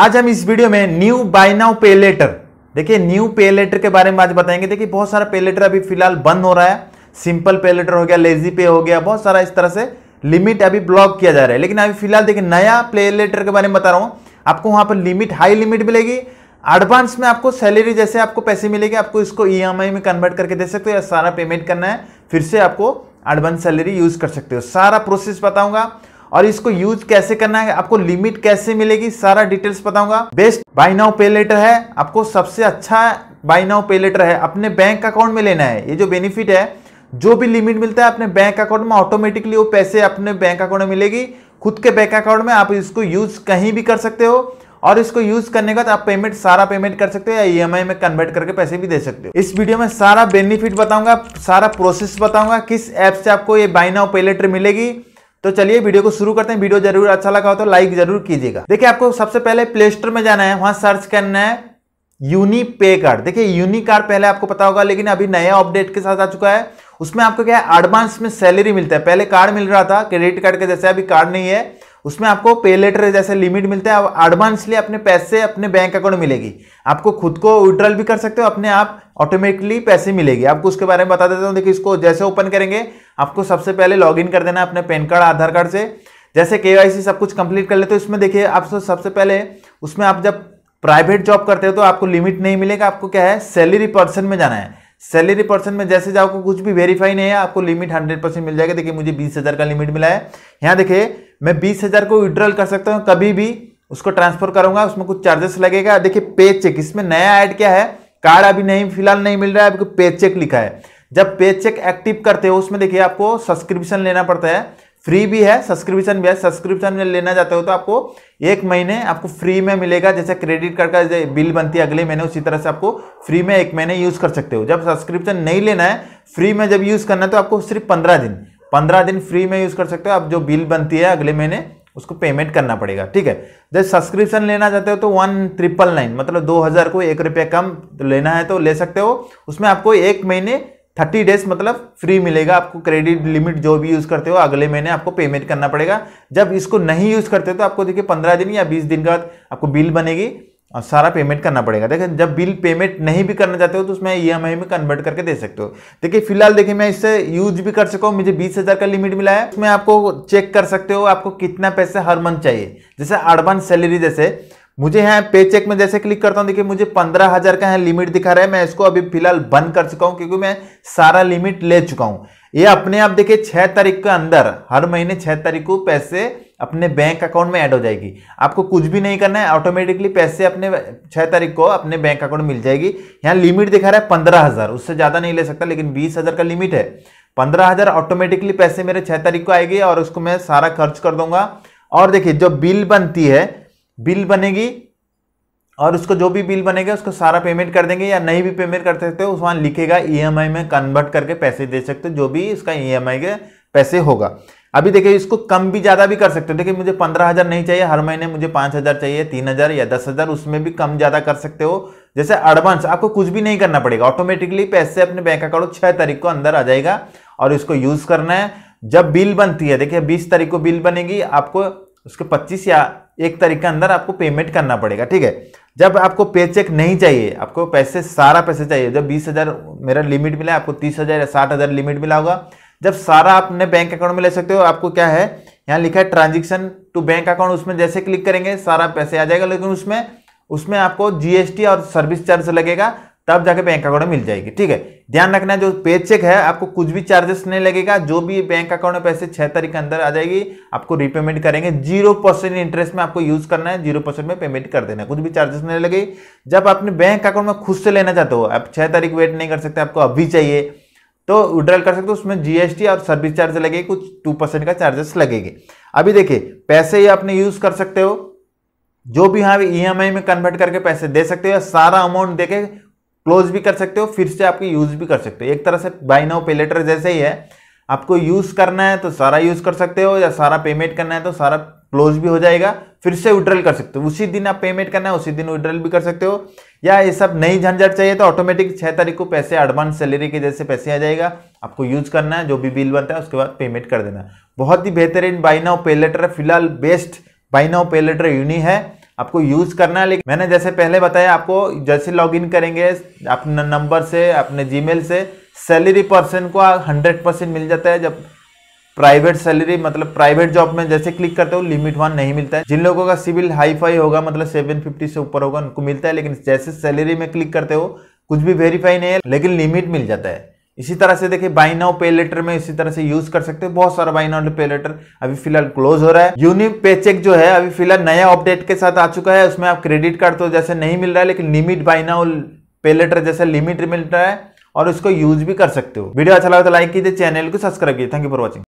आज हम इस वीडियो में new buy now pay later देखिए न्यू पे लेटर के बारे में आज बताएंगे देखिए बहुत सारा पे लेटर अभी फिलहाल बंद हो रहा है सिंपल पे लेटर हो गया लेजी पे हो गया बहुत सारा इस तरह से लिमिट अभी ब्लॉक किया जा रहा है लेकिन अभी फिलहाल देखिए नया पे लेटर के बारे में बता रहा हूँ आपको वहाँ पर लिमिट हाई लिमिट मिलेगी एडवांस में आपको सैलरी जैसे आपको पैसे मिलेंगे आपको इसको ई e में कन्वर्ट करके दे सकते हो या सारा पेमेंट करना है फिर से आपको एडवांस सैलरी यूज कर सकते हो सारा प्रोसेस बताऊंगा और इसको यूज कैसे करना है आपको लिमिट कैसे मिलेगी सारा डिटेल्स बताऊंगा best buy now pay later है आपको सबसे अच्छा बाई नाउ पे लेटर है अपने बैंक अकाउंट में लेना है ये जो बेनिफिट है जो भी लिमिट मिलता है अपने बैंक अकाउंट में ऑटोमेटिकली वो पैसे अपने बैंक अकाउंट में मिलेगी खुद के बैंक अकाउंट में आप इसको यूज कहीं भी कर सकते हो और इसको यूज करने का तो आप पेमेंट सारा पेमेंट कर सकते हो या ई e में कन्वर्ट करके पैसे भी दे सकते हो इस वीडियो में सारा बेनिफिट बताऊंगा सारा प्रोसेस बताऊंगा किस ऐप से आपको ये बाइना पेलेटर मिलेगी तो चलिए वीडियो को शुरू करते हैं वीडियो जरूर अच्छा लगा हो तो लाइक जरूर कीजिएगा देखिए आपको सबसे पहले प्ले स्टोर में जाना है वहां सर्च करना है यूनी पे कार्ड देखिए यूनी कार्ड पहले आपको पता होगा लेकिन अभी नया अपडेट के साथ आ चुका है उसमें आपको क्या है एडवांस में सैलरी मिलता है पहले कार्ड मिल रहा था क्रेडिट कार्ड के जैसे अभी कार्ड नहीं है उसमें आपको पे लेटर जैसे लिमिट मिलता है एडवांसली अपने पैसे अपने बैंक अकाउंट मिलेगी आपको खुद को विड्रॉल भी कर सकते हो अपने आप ऑटोमेटिकली पैसे मिलेगी आपको उसके बारे में बता देता हूँ देखिए इसको जैसे ओपन करेंगे आपको सबसे पहले लॉगिन कर देना है अपने पैन कार्ड आधार कार्ड से जैसे के सब कुछ कंप्लीट कर लेते हो इसमें देखिए आप सबसे पहले उसमें आप जब प्राइवेट जॉब करते हो तो आपको लिमिट नहीं मिलेगा आपको क्या है सैलरी पर्सन में जाना है सैलरी पर्सन में जैसे जाओ कुछ भी वेरीफाई नहीं है आपको लिमिट हंड्रेड परसेंट मिल जाएगा देखिए मुझे बीस हज़ार का लिमिट मिला है यहाँ देखिए मैं बीस हज़ार को विड्रॉल कर सकता हूँ कभी भी उसको ट्रांसफर करूंगा उसमें कुछ चार्जेस लगेगा देखिए पे चेक इसमें नया ऐड क्या है कार्ड अभी नहीं फिलहाल नहीं मिल रहा है आपको पे चेक लिखा है जब पे चेक एक्टिव करते हो उसमें देखिए आपको सब्सक्रिप्शन लेना पड़ता है फ्री भी है सब्सक्रिप्शन भी है सब्सक्रिप्शन में लेना चाहते हो तो आपको एक महीने आपको फ्री में मिलेगा जैसे क्रेडिट कार्ड का बिल बनती है अगले महीने उसी तरह से आपको फ्री में एक महीने यूज़ कर सकते हो जब सब्सक्रिप्शन नहीं लेना है फ्री में जब यूज़ करना है तो आपको सिर्फ पंद्रह दिन पंद्रह दिन फ्री में यूज़ कर सकते हो अब जो बिल बनती है अगले महीने उसको पेमेंट करना पड़ेगा ठीक है जब सब्सक्रिप्शन लेना चाहते हो तो वन ट्रिपल नाइन मतलब दो हज़ार को एक रुपये कम तो लेना है तो ले सकते हो उसमें आपको एक महीने थर्टी डेज मतलब फ्री मिलेगा आपको क्रेडिट लिमिट जो भी यूज़ करते हो अगले महीने आपको पेमेंट करना पड़ेगा जब इसको नहीं यूज़ करते तो आपको देखिए पंद्रह दिन या बीस दिन के बाद आपको बिल बनेगी और सारा पेमेंट करना पड़ेगा देखिए जब बिल पेमेंट नहीं भी करना चाहते हो तो उसमें ई e में कन्वर्ट करके दे सकते हो देखिए फिलहाल देखिए मैं इससे यूज भी कर सकूँ हूँ मुझे बीस हज़ार का लिमिट मिला है उसमें आपको चेक कर सकते हो आपको कितना पैसे हर मंथ चाहिए जैसे एडवांस सैलरी जैसे मुझे यहाँ पे चेक में जैसे क्लिक करता हूँ देखिए मुझे पंद्रह हज़ार का यहाँ लिमिट दिखा रहा है मैं इसको अभी फिलहाल बंद कर चुका हूँ क्योंकि मैं सारा लिमिट ले चुका हूँ ये अपने आप देखिए छः तारीख के अंदर हर महीने छः तारीख को पैसे अपने बैंक अकाउंट में ऐड हो जाएगी आपको कुछ भी नहीं करना है ऑटोमेटिकली पैसे अपने छः तारीख को अपने बैंक अकाउंट मिल जाएगी यहाँ लिमिट दिखा रहा है पंद्रह हज़ार उससे ज़्यादा नहीं ले सकता लेकिन बीस हज़ार का लिमिट है पंद्रह हज़ार ऑटोमेटिकली पैसे मेरे छः तारीख को आएगी और उसको मैं सारा खर्च कर दूंगा और देखिए जो बिल बनती है बिल बनेगी और उसको जो भी बिल बनेगा उसको सारा पेमेंट कर देंगे या नहीं भी पेमेंट कर सकते हो वहाँ लिखेगा ई e में कन्वर्ट करके पैसे दे सकते हो जो भी उसका ई e के पैसे होगा अभी देखिए इसको कम भी ज्यादा भी कर सकते हो देखिए मुझे पंद्रह हजार नहीं चाहिए हर महीने मुझे पांच हजार चाहिए तीन हजार या दस हजार उसमें भी कम ज्यादा कर सकते हो जैसे एडवांस आपको कुछ भी नहीं करना पड़ेगा ऑटोमेटिकली पैसे अपने बैंक अकाउंट छह तारीख को अंदर आ जाएगा और इसको यूज करना है जब बिल बनती है देखिए बीस तारीख को बिल बनेगी आपको उसके पच्चीस या एक तारीख के अंदर आपको पेमेंट करना पड़ेगा ठीक है जब आपको पे चेक नहीं चाहिए आपको पैसे सारा पैसे चाहिए जब बीस हजार मेरा लिमिट मिला आपको तीस हजार या साठ हजार लिमिट मिला होगा जब सारा आपने बैंक अकाउंट में ले सकते हो आपको क्या है यहाँ लिखा है ट्रांजेक्शन टू बैंक अकाउंट उसमें जैसे क्लिक करेंगे सारा पैसे आ जाएगा लेकिन उसमें उसमें आपको जीएसटी और सर्विस चार्ज लगेगा तब जाके बैंक अकाउंट में मिल जाएगी ठीक है ध्यान रखना जो पे चेक है आपको कुछ भी चार्जेस नहीं लगेगा जो भी बैंक अकाउंट में पैसे छह तारीख के अंदर आ जाएगी आपको रीपेमेंट करेंगे जीरो परसेंट इंटरेस्ट में आपको यूज करना है जीरो परसेंट में पेमेंट कर देना है कुछ भी चार्जेस नहीं लगेगी जब आपने बैंक अकाउंट में खुद से लेना चाहते हो आप छह तारीख वेट नहीं कर सकते आपको अभी चाहिए तो विड्रॉल कर सकते हो उसमें जीएसटी और सर्विस चार्ज लगेगी कुछ टू परसेंट का चार्जेस लगेगी अभी देखिए पैसे ही आपने यूज कर सकते हो जो भी यहाँ ई e में कन्वर्ट करके पैसे दे सकते हो या सारा अमाउंट देके क्लोज भी कर सकते हो फिर से आपके यूज भी कर सकते हो एक तरह से बाई नाउ पेलेटर जैसे ही है आपको यूज करना है तो सारा यूज कर सकते हो या सारा पेमेंट करना है तो सारा क्लोज भी हो जाएगा फिर से विड्रॉल कर सकते हो उसी दिन आप पेमेंट करना है उसी दिन विड्रॉल भी कर सकते हो या ये सब नई झंझट चाहिए तो ऑटोमेटिक छह तारीख को पैसे एडवांस सैलरी के जैसे पैसे आ जाएगा आपको यूज करना है जो भी बिल बनता है उसके बाद पेमेंट कर देना बहुत ही बेहतरीन बाई नाउ पे लेटर फिलहाल best buy now pay later Uni है आपको यूज करना है लेकिन मैंने जैसे पहले बताया आपको जैसे इन करेंगे अपने नंबर से अपने मेल से सैलरी पर्सन को हंड्रेड परसेंट मिल जाता है जब प्राइवेट सैलरी मतलब प्राइवेट जॉब में जैसे क्लिक करते हो लिमिट वन नहीं मिलता है जिन लोगों का सिविल हाई फाई होगा मतलब सेवन फिफ्टी से ऊपर होगा उनको मिलता है लेकिन जैसे सैलरी में क्लिक करते हो कुछ भी वेरीफाई नहीं है लेकिन लिमिट मिल जाता है इसी तरह से देखिए बाई नाउ पे लेटर में इसी तरह से यूज कर सकते हो बहुत सारा बाई नाउ पे लेटर अभी फिलहाल क्लोज हो रहा है यूनि पे चेक जो है अभी फिलहाल नया अपडेट के साथ आ चुका है उसमें आप क्रेडिट कार्ड तो जैसे नहीं मिल रहा है लेकिन limit buy now pay later जैसे लिमिट मिल रहा है और उसको यूज भी कर सकते हो वीडियो अच्छा लगा तो लाइक कीजिए चैनल को सब्सक्राइब कीजिए थैंक यू फॉर वॉचिंग